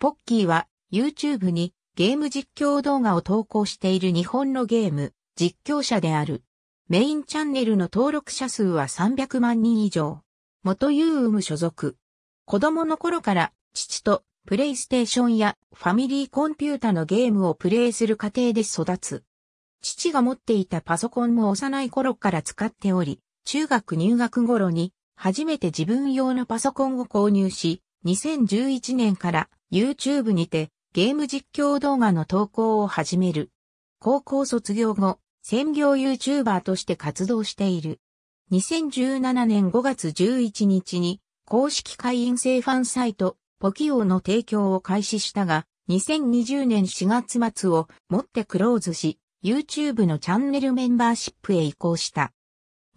ポッキーは YouTube にゲーム実況動画を投稿している日本のゲーム実況者である。メインチャンネルの登録者数は300万人以上。元ユーム所属。子供の頃から父とプレイステーションやファミリーコンピュータのゲームをプレイする過程で育つ。父が持っていたパソコンも幼い頃から使っており、中学入学頃に初めて自分用のパソコンを購入し、2011年から YouTube にてゲーム実況動画の投稿を始める。高校卒業後、専業 YouTuber として活動している。2017年5月11日に公式会員制ファンサイトポキオの提供を開始したが、2020年4月末をもってクローズし、YouTube のチャンネルメンバーシップへ移行した。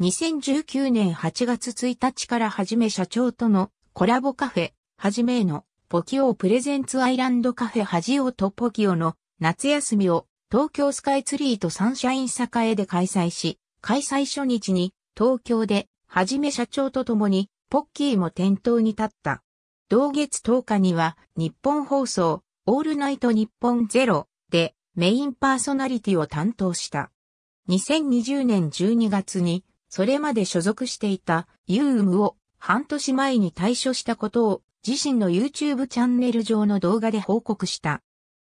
2019年8月1日からはじめ社長とのコラボカフェ、はじめのポキオプレゼンツアイランドカフェ恥をとポキオの夏休みを東京スカイツリーとサンシャイン栄で開催し、開催初日に東京ではじめ社長と共にポッキーも店頭に立った。同月10日には日本放送オールナイト日本ゼロでメインパーソナリティを担当した。2020年12月にそれまで所属していたユームを半年前に退所したことを自身の YouTube チャンネル上の動画で報告した。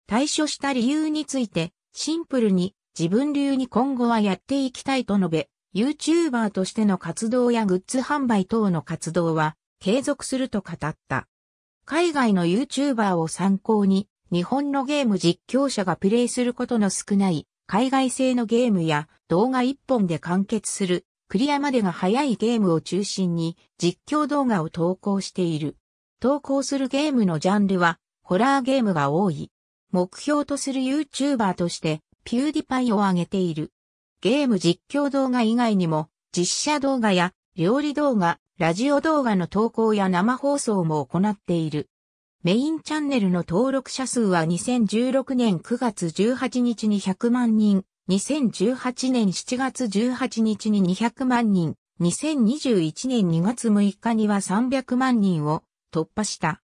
退所した理由について、シンプルに自分流に今後はやっていきたいと述べ、YouTuber としての活動やグッズ販売等の活動は継続すると語った。海外の YouTuber を参考に、日本のゲーム実況者がプレイすることの少ない海外製のゲームや動画一本で完結するクリアまでが早いゲームを中心に実況動画を投稿している。投稿するゲームのジャンルは、ホラーゲームが多い。目標とする YouTuber として、ピューディパイを挙げている。ゲーム実況動画以外にも、実写動画や、料理動画、ラジオ動画の投稿や生放送も行っている。メインチャンネルの登録者数は2016年9月18日に100万人、2018年7月18日に200万人、2021年2月6日には300万人を突破した。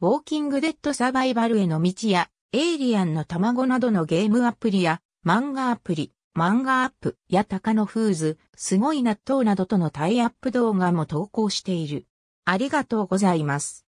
ウォーキングデッドサバイバルへの道や、エイリアンの卵などのゲームアプリや、漫画アプリ、漫画アップやカノフーズ、すごい納豆などとのタイアップ動画も投稿している。ありがとうございます。